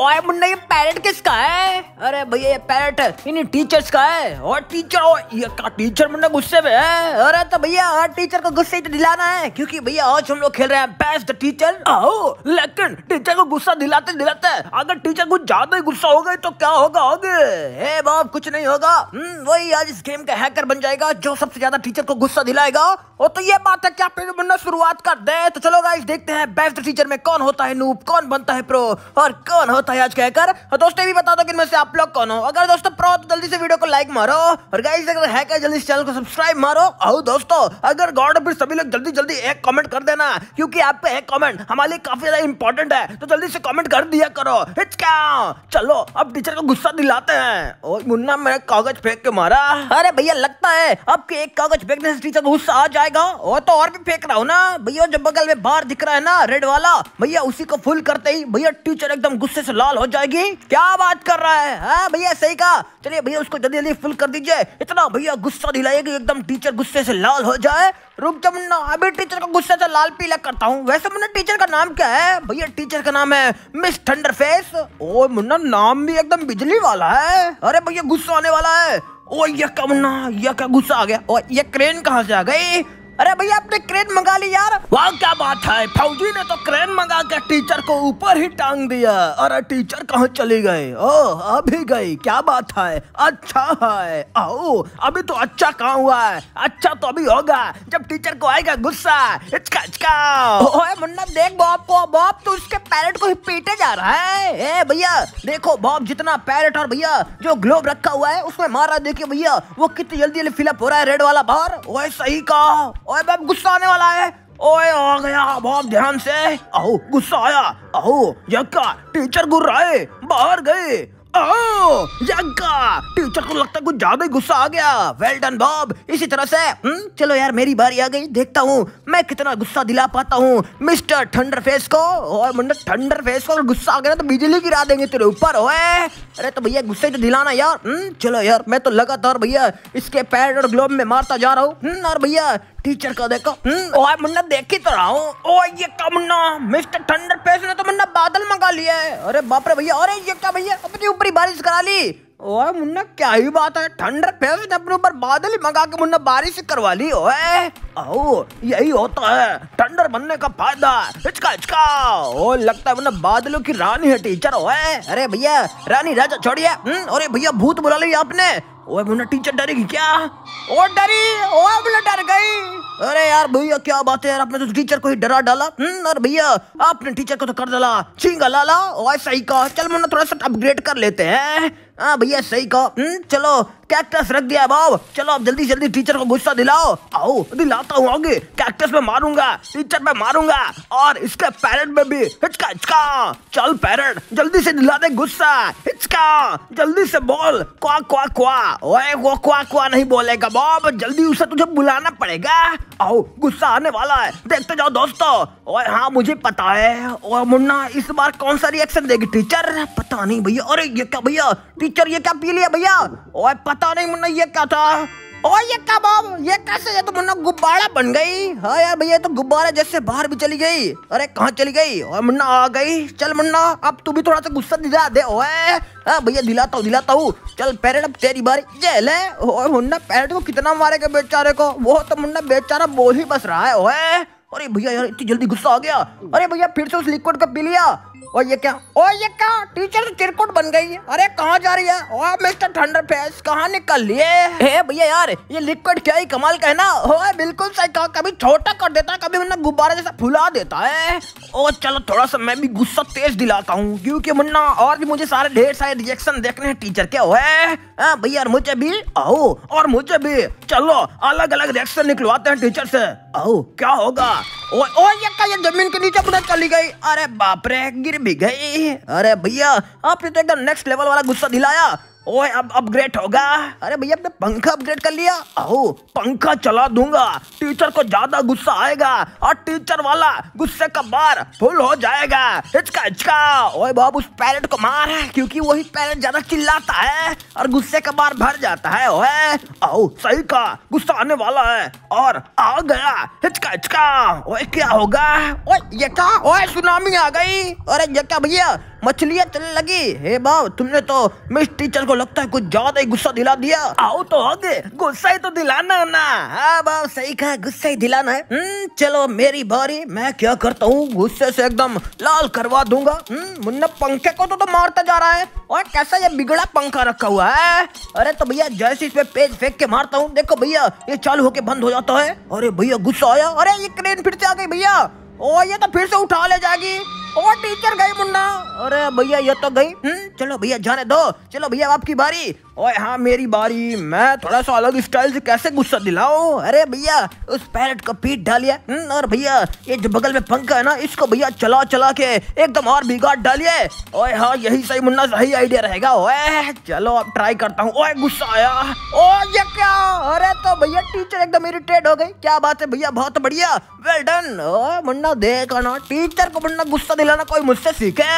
ओए मुन्ना ये पैरेट किसका है अरे भैया ये पैरेट है इन टीचर्स का है और टीचर और ये का टीचर मुन्ना गुस्से में है अरे तो भैया हर टीचर को गुस्से तो दिलाना है क्योंकि भैया आज हम लोग खेल रहे हैं बेस्ट टीचर आओ लेकिन टीचर को गुस्सा दिलाते दिलाते अगर टीचर कुछ ज्यादा ही गुस्सा हो गए तो क्या होगा आगे हे बाप कुछ नहीं होगा हम्म, वही आज इस गेम का हैकर बन जाएगा जो सबसे ज्यादा टीचर को गुस्सा दिलाएगा और तो ये बात है क्या फिर मुन्ना शुरुआत कर दे तो चलो गाइस देखते हैं बेस्ट टीचर में कौन होता है नूप कौन बनता है प्रो और कौन होता था आज कहकर और दोस्तों भी बता दो कि इनमें से आप लोग कौन हो अगर दोस्तों प्रो तो जल्दी से वीडियो को लाइक मारो और गाइस अगर है क्या जल्दी चैनल को सब्सक्राइब मारो आओ दोस्तों अगर गॉड फिर सभी लोग जल्दी जल्दी एक कमेंट कर देना क्योंकि आपका एक कमेंट हमारे लिए काफी ज्यादा इंपॉर्टेंट है तो जल्दी से कॉमेंट कर दिया करो इट्स क्या चलो अब टीचर को गुस्सा दिलाते हैं और मुन्ना मैंने कागज फेंक के मारा अरे भैया लगता है अब एक कागज फेंकने से टीचर को गुस्सा आ जाएगा और तो और भी फेंक रहा हूँ ना भैया जो बगल में बाहर दिख रहा है ना रेड वाला भैया उसी को फुल करते ही भैया टीचर एकदम गुस्से से लाल हो जाएगी क्या बात कर रहा है हाँ भैया सही कहा चलिए भैया उसको जल्दी जल्दी फिल कर दीजिए इतना भैया गुस्सा दिलाएगी एकदम टीचर गुस्से से लाल हो जाए रुक जब ना अभी टीचर का गुस्से से लाल पीला करता हूँ वैसे मुन्ना टीचर का नाम क्या है भैया टीचर का नाम है मिस थंडर फेस ओ मुन्ना नाम भी एकदम बिजली वाला है अरे भैया गुस्सा आने वाला है ओ ये क्या मुन्ना ये क्या गुस्सा आ गया ओ ये क्रेन कहाँ से आ गई अरे भैया आपने क्रेन मंगा ली यार वाह क्या बात है फौजी ने तो क्रेन मंगा के टीचर को ऊपर ही टांग दिया अरे टीचर कहाँ चली गए ओ अभी गई क्या बात है अच्छा है आओ अभी तो अच्छा कहाँ हुआ है अच्छा तो अभी होगा जब टीचर को आएगा गुस्सा इचका इचका ओए मुन्ना देख बॉब को बॉब तो उसके पैरेट को ही पीटे जा रहा है ए भैया देखो बॉब जितना पैरेट और भैया जो ग्लोब रखा हुआ है उसमें मारा देखिए भैया वो कितनी जल्दी जल्दी फिलअप हो रहा है रेड वाला बार वो सही कहा ओए बाप गुस्सा आने वाला है ओए आ गया बाप ध्यान से अहो गुस्सा आया अहो यक्का टीचर गुर्राए बाहर गए अहो टीचर को लगता है कुछ ज्यादा ही गुस्सा आ गया वेल डन बॉब इसी तरह से हुँ? हम्म, चलो यार मेरी बारी आ गई देखता हूँ मैं कितना गुस्सा दिला पाता हूँ मिस्टर थंडर फेस को और मुंडा थंडर फेस को गुस्सा आ गया ना तो बिजली गिरा देंगे तेरे ऊपर ओए अरे तो भैया गुस्से तो दिलाना यार हुँ? हम्म, चलो यार मैं तो लगातार भैया इसके पैर और ग्लोब में मारता जा रहा हूँ हम्म, और भैया टीचर को देखो ओए मुन्ना देख ही तो रहा हूँ ओए ये क्या मुन्ना मिस्टर थंडर पेस ने तो मुन्ना बादल मंगा लिया है अरे बाप रे भैया अरे ये क्या भैया अपने ऊपर ही बारिश करा ली ओए मुन्ना क्या ही बात है थंडर पेस ने अपने ऊपर बादल ही मंगा के मुन्ना बारिश करवा ली ओए आओ यही होता है थंडर बनने का फायदा हिचका हिचका ओ लगता है मुन्ना बादलों की रानी है टीचर ओए अरे भैया रानी राजा छोड़िए हम्म, अरे भैया भूत बुला लिया आपने ओए मुन्ना टीचर डरेगी क्या ओ डरी ओए मुन्ना डर गई अरे यार भैया क्या बात है यार आपने तो टीचर को ही डरा डाला और हम्म, भैया आपने टीचर को तो कर डाला छिंगा लाला ओए सही कहा चल मुन्ना थोड़ा सा अपग्रेड कर लेते हैं हाँ भैया सही कहा हम्म, चलो कैक्टस रख दिया बाब चलो आप जल्दी जल्दी टीचर को गुस्सा दिलाओ आओ दिलाता हूँ आगे कैक्टस में मारूंगा टीचर में मारूंगा और इसके पैरेंट में भी हिचका हिचका चल पैरेंट जल्दी से दिला दे गुस्सा हिचका जल्दी से बोल क्वा क्वा क्वा ओए वो क्वा क्वा नहीं बोलेगा बाब जल्दी उसे तुझे बुलाना पड़ेगा आओ गुस्सा आने वाला है देखते जाओ दोस्तों ओए हाँ मुझे पता है और मुन्ना इस बार कौन सा रिएक्शन देगी टीचर पता नहीं भैया अरे ये क्या भैया टीचर ये क्या पी लिया भैया और पता पता नहीं मुन्ना ये क्या था ओ ये क्या बाब ये कैसे ये तो मुन्ना गुब्बारा बन गई हाँ यार भैया तो गुब्बारा जैसे बाहर भी चली गई अरे कहाँ चली गई और मुन्ना आ गई चल मुन्ना अब तू भी थोड़ा सा गुस्सा दिला दे ओए हाँ भैया दिलाता हूँ दिलाता हूँ चल पैरेट अब तेरी बारी ये ले और मुन्ना पैरेट को कितना मारेगा बेचारे को वो तो मुन्ना बेचारा बोल ही बस रहा है ओए अरे भैया यार इतनी जल्दी गुस्सा आ गया अरे भैया फिर से उस लिक्विड को पी लिया और ये क्या ओ ये क्या टीचर तिरकुट बन गई है अरे कहाँ जा रही है ओ मिस्टर थंडर फेस कहाँ निकल लिए हे भैया यार ये लिक्विड क्या ही कमाल का है ना हो बिल्कुल सही कहा कभी छोटा कर देता है कभी मुन्ना गुब्बारे जैसा फुला देता है ओ चलो थोड़ा सा मैं भी गुस्सा तेज दिलाता हूँ क्योंकि मुन्ना और भी मुझे सारे ढेर सारे रिएक्शन देखने हैं टीचर के है हाँ, भैया मुझे भी आओ और मुझे भी चलो अलग अलग रिएक्शन निकलवाते हैं टीचर से आओ क्या होगा ओ, ओ ये का ये जमीन के नीचे पूरा चली गई अरे बाप रे गिर भी गई अरे भैया आपने तो एकदम नेक्स्ट लेवल वाला गुस्सा दिलाया ओए अब अपग्रेड होगा अरे भैया अपने पंखा अपग्रेड कर लिया आओ पंखा चला दूंगा टीचर को ज्यादा गुस्सा आएगा और टीचर वाला गुस्से का बार फुल हो जाएगा हिचका हिचका ओए बाप उस पैरेट को मार है क्योंकि वही पैरेट ज्यादा चिल्लाता है और गुस्से का बार भर जाता है ओए आओ सही का गुस्सा आने वाला है और आ गया हिचका हिचका ओए क्या होगा ओए ये क्या ओए सुनामी आ गई अरे ये क्या भैया मछलियाँ चलने लगी हे बाब तुमने तो मिस टीचर को लगता है कुछ ज्यादा ही गुस्सा दिला दिया आओ तो आगे गुस्सा ही तो दिलाना ना हाँ बाब सही कहा गुस्सा ही दिलाना है न, हम्म, चलो मेरी बारी मैं क्या करता हूँ गुस्से से एकदम लाल करवा दूंगा हम्म, मुन्ना पंखे को तो, तो मारता जा रहा है और कैसा ये बिगड़ा पंखा रखा हुआ है अरे तो भैया जैसे इस पे पेज फेंक के मारता हूँ देखो भैया ये चालू होके बंद हो जाता है अरे भैया गुस्सा आया अरे ये क्रेन फिर से आ गई भैया ओ ये तो फिर से उठा ले जाएगी ओ टीचर गई मुन्ना अरे भैया ये तो गई हम्म, चलो भैया जाने दो चलो भैया आपकी बारी ओए हाँ मेरी बारी मैं थोड़ा सा अलग स्टाइल से कैसे गुस्सा दिलाऊं अरे भैया उस पैरट को पीठ डालिए हम्म, और भैया ये जो बगल में पंखा है ना इसको भैया चला चला के एकदम और बिगाड़ डालिए ओए हाँ यही सही मुन्ना सही आइडिया रहेगा ओए चलो अब ट्राई करता हूँ ओए गुस्सा आया ओ ये क्या अरे तो भैया टीचर एकदम इरिटेट हो गई क्या बात है भैया बहुत बढ़िया वेल डन ओए मुन्ना देख ना टीचर को मुन्ना गुस्सा दिलाना कोई मुझसे सीखे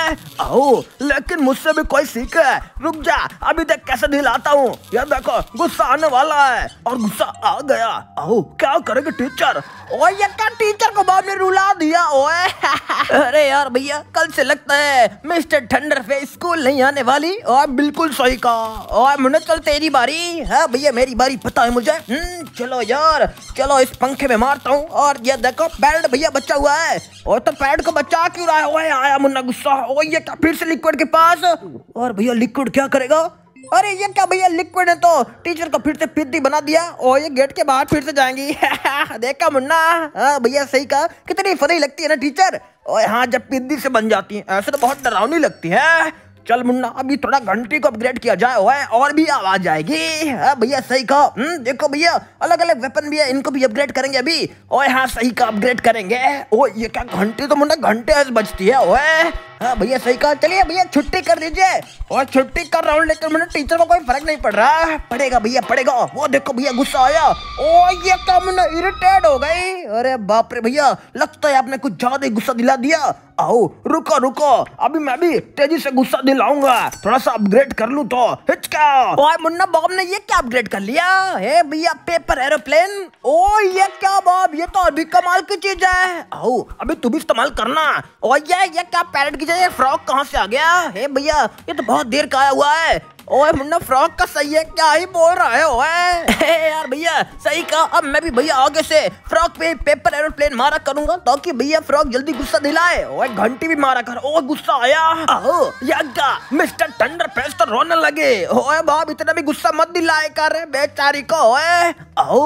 आओ लेकिन मुझसे भी कोई सीखे रुक जा अभी तक कैसे दिला जाता हूँ ये देखो गुस्सा आने वाला है और गुस्सा आ गया आओ क्या करेगा टीचर ओए ये क्या टीचर को बाप ने रुला दिया ओए अरे यार भैया कल से लगता है मिस्टर ठंडर पे स्कूल नहीं आने वाली और बिल्कुल सही कहा और मुन्ने चल तेरी बारी है हाँ भैया मेरी बारी पता है मुझे हम्म, चलो यार चलो इस पंखे में मारता हूँ और ये देखो पैड भैया बचा हुआ है और तो पैड को बचा क्यों रहा है ओए आया मुन्ना गुस्सा ओए ये फिर से लिक्विड के पास और भैया लिक्विड क्या करेगा अरे ये क्या भैया लिक्विड है तो टीचर को फिर से फिद्दी बना दिया और ये गेट के बाहर फिर से जाएंगी देखा मुन्ना हाँ भैया सही कहा कितनी फरी लगती है ना टीचर और हाँ जब पिद्दी से बन जाती है ऐसे तो बहुत डरावनी लगती है चल मुन्ना अभी थोड़ा घंटी को अपग्रेड किया जाए ओए और भी आवाज आएगी हाँ भैया सही कहा हम्म, देखो भैया अलग अलग वेपन भी है इनको भी अपग्रेड करेंगे अभी ओए हाँ सही कहा अपग्रेड करेंगे ओ ये क्या घंटी तो मुन्ना घंटे बजती है ओए हाँ भैया सही कहा चलिए भैया छुट्टी कर दीजिए और छुट्टी कर रहा हूँ लेकिन मुझे टीचर को कोई फर्क नहीं पड़ रहा पड़ेगा भैया पड़ेगा वो देखो भैया गुस्सा आया ओ ये क्या मुन्ना इरिटेट हो गई अरे बाप रे भैया लगता है आपने कुछ ज्यादा ही गुस्सा दिला दिया आओ रुको रुको अभी मैं भी तेजी से गुस्सा दिलाऊंगा थोड़ा सा अपग्रेड कर लू तो हिचका ओए मुन्ना बॉब ने ये क्या अपग्रेड कर लिया हे भैया पेपर एरोप्लेन ओ ये क्या बॉब ये तो अभी कमाल की चीज है आओ अभी तू भी इस्तेमाल करना और ये ये क्या पैरेट की जगह फ्रॉक कहाँ से आ गया हे भैया ये तो बहुत देर का आया हुआ है ओए मुन्ना फ्रॉक का सही है क्या ही बोल रहा है ओए यार भैया सही कहा अब मैं भी भैया आगे से फ्रॉक पे पेपर एरोप्लेन मारा करूंगा ताकि भैया फ्रॉक जल्दी गुस्सा दिलाए ओए घंटी भी मारा कर ओए गुस्सा आया आओ यग्गा मिस्टर थंडर पेस्टर रोने लगे ओए बाप इतना भी गुस्सा मत दिलाए कर बेचारी को ओए आओ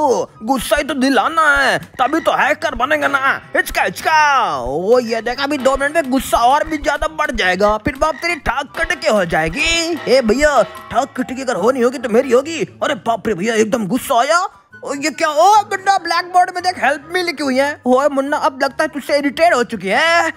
गुस्सा ही तो दिलाना है तभी तो हैकर बनेगा ना हिचका हिचका ओ ये देखा अभी दो मिनट में गुस्सा और भी ज्यादा बढ़ जाएगा फिर बाप तेरी ठाक कट के हो जाएगी ए भैया ठाक खिटकी अगर हो नहीं होगी तो मेरी होगी अरे बाप रे भैया एकदम गुस्सा आया ये क्या ओ मुन्ना ब्लैक बोर्ड में देख हेल्प मी लिखी हुई है ओ मुन्ना अब लगता है तुझसे इरिटेट हो चुकी है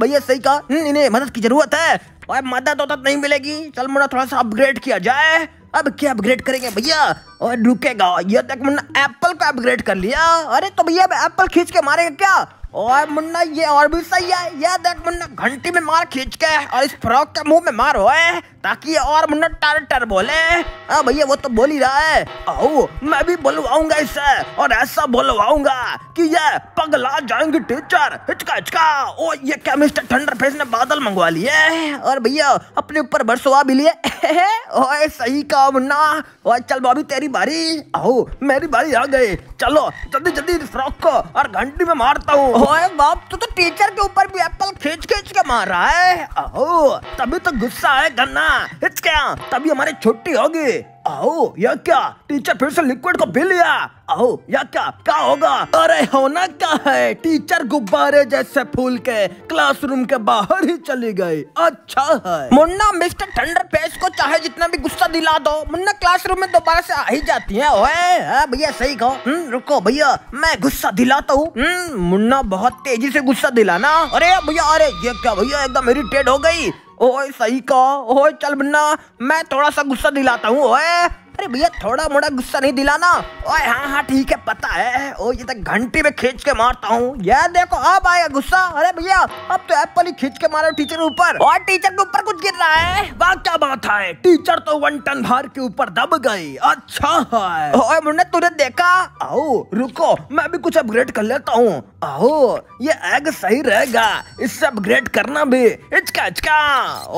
भैया सही कहा हम्म, इन्हें मदद की जरूरत है ओए मदद वदद तो नहीं मिलेगी चल मुन्ना थोड़ा सा अपग्रेड किया जाए अब क्या अपग्रेड करेंगे भैया और रुकेगा ये तक मुन्ना एप्पल को अपग्रेड कर लिया अरे तो भैया एप्पल खींच के मारेगा क्या और मुन्ना ये और भी सही है ये देख मुन्ना घंटी में मार खींच के और इस फ्रॉक के मुंह में मार होए ताकि ये और मुन्ना टर टर बोले हाँ भैया वो तो बोल ही रहा है आओ मैं भी बोलवाऊंगा इससे और ऐसा बोलवाऊंगा कि ये पगला जाएंगे टीचर हिचका हिचका ओ ये क्या मिस्टर थंडर फेस ने बादल मंगवा लिए और भैया अपने ऊपर बरसवा भी लिए ओए सही कहा मुन्ना ओए चल भाभी तेरी बारी आओ मेरी बारी आ गई चलो जल्दी जल्दी फ्रॉक को और घंटी में मारता हूँ ओए बाप तू तो, टीचर के ऊपर भी एप्पल खींच खींच के मार रहा है तभी तो गुस्सा है गन्ना क्या तभी हमारी छुट्टी होगी आओ या क्या टीचर फिर से लिक्विड को भी लिया आओ या क्या क्या होगा अरे होना क्या है टीचर गुब्बारे जैसे फूल के क्लासरूम के बाहर ही चली गई अच्छा है मुन्ना मिस्टर थंडर पेस को चाहे जितना भी गुस्सा दिला दो मुन्ना क्लासरूम में दोबारा से आ ही जाती है ओए भैया सही कहो हम्म, रुको भैया मैं गुस्सा दिलाता हूँ हम्म, मुन्ना बहुत तेजी से गुस्सा दिलाना अरे भैया अरे ये क्या भैया एकदम इरिटेट हो गयी ओए सही कहो ओए चल बन्ना मैं थोड़ा सा गुस्सा दिलाता हूँ ओए अरे भैया थोड़ा मोड़ा गुस्सा नहीं दिलाना ओए हाँ हाँ ठीक है पता है ओ ये तो घंटी में खींच के मारता हूँ ये देखो अब आएगा गुस्सा अरे भैया अब तो एप्पल ही खींच के मारो टीचर ऊपर और टीचर के ऊपर कुछ गिर रहा है वाह क्या बात है टीचर तो वन टन भार के ऊपर दब गई अच्छा है ओए मुन्ने तूने देखा आओ रुको मैं भी कुछ अपग्रेड कर लेता हूँ आओ ये एग सही रहेगा इससे अपग्रेड करना भी इचका इचका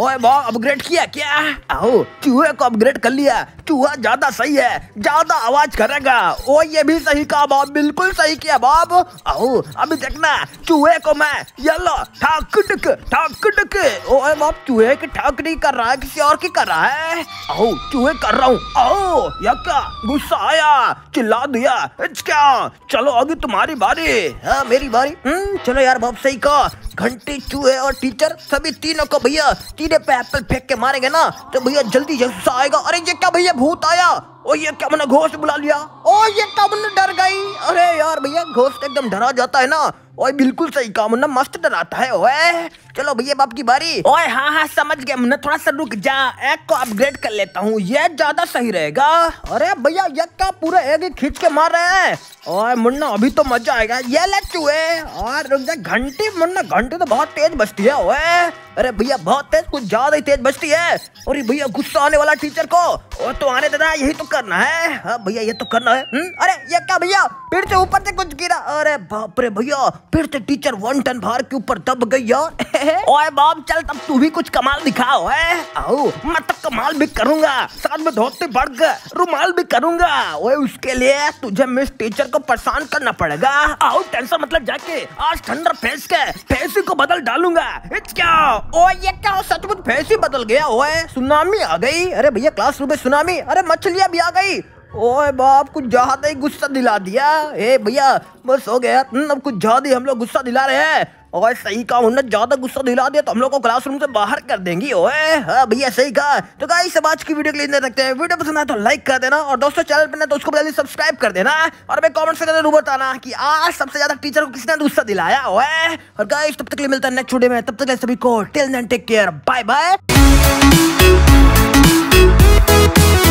ओए बहुत अपग्रेड किया क्या आओ चूहे को अपग्रेड कर लिया चूहा जा ज्यादा सही है ज्यादा आवाज करेगा ओ ये भी सही कहा बाब बिल्कुल सही किया बाब आओ अभी देखना चूहे को मैं येलो ठाक टक ठाक टक ओए बाप चूहे की ठाक नहीं कर रहा है किसी और की कर रहा है आओ चूहे कर रहा हूँ आओ यक्का गुस्सा आया चिल्ला दिया इट्स क्या चलो अभी तुम्हारी बारी हाँ मेरी बारी हम्म चलो यार बाप सही कहा घंटी चूहे और टीचर सभी तीनों को भैया तीनों पे एप्पल फेंक के मारेंगे ना तो भैया जल्दी जल्दी आएगा अरे ये क्या भैया भूत आया आया ओ ये क्या मैंने घोष बुला लिया ओ ये कामना डर गई अरे यार भैया घोष तो एकदम डरा जाता है ना ओए बिल्कुल सही काम ना मस्त डराता है ओए चलो भैया बाप की बारी ओए हाँ हाँ समझ गया मैंने थोड़ा सा रुक जा एक को अपग्रेड कर लेता हूँ ये ज्यादा सही रहेगा अरे भैया यग का पूरा एक ही खींच के मार रहे हैं ओए मुन्ना अभी तो मजा आएगा ये ले चुहे और रुक जा घंटी मुन्ना घंटी तो बहुत तेज बजती है ओए अरे भैया बहुत तेज कुछ ज्यादा ही तेज बजती है अरे भैया गुस्सा आने वाला टीचर को ओ तो आने देना यही तो करना है हाँ भैया ये तो करना है हुँ? हम्म? अरे ये क्या भैया फिर से ऊपर से कुछ गिरा अरे बाप रे भैया फिर से टीचर वन टन भार के ऊपर दब गई यार ओए बाप चल तब तू भी कुछ कमाल दिखाओ है आओ मैं तो कमाल भी करूंगा साथ में धोते बढ़ रुमाल भी करूंगा ओए उसके लिए तुझे मिस टीचर को परेशान करना पड़ेगा आओ टेंशन मतलब जाके आज ठंडर फेस के फेसी को बदल डालूंगा क्या ओ ये क्या सचमुच फेसी बदल गया ओए सुनामी आ गई अरे भैया क्लास रूम में सुनामी अरे मछलियां भी आ गई ओए बाप कुछ ज्यादा ही गुस्सा दिला दिया ए भैया बस हो गया हम्म, अब कुछ ज्यादा ही हम लोग गुस्सा दिला रहे हैं ओए सही कहा उन्होंने ज्यादा गुस्सा दिला दिया तो हम लोग को क्लासरूम से बाहर कर देंगी ओए हाँ भैया सही कहा तो गाइस सब आज की वीडियो के लिए रखते हैं वीडियो पसंद आए तो लाइक कर देना और दोस्तों चैनल पर ना तो उसको जल्दी सब्सक्राइब कर देना और हमें कॉमेंट सेक्शन में जरूर बताना कि आज सबसे ज्यादा टीचर को किसने गुस्सा दिलाया ओए और गाइस तब तक लिए मिलता है नेक्स्ट वीडियो में तब तक सभी को till then take care bye bye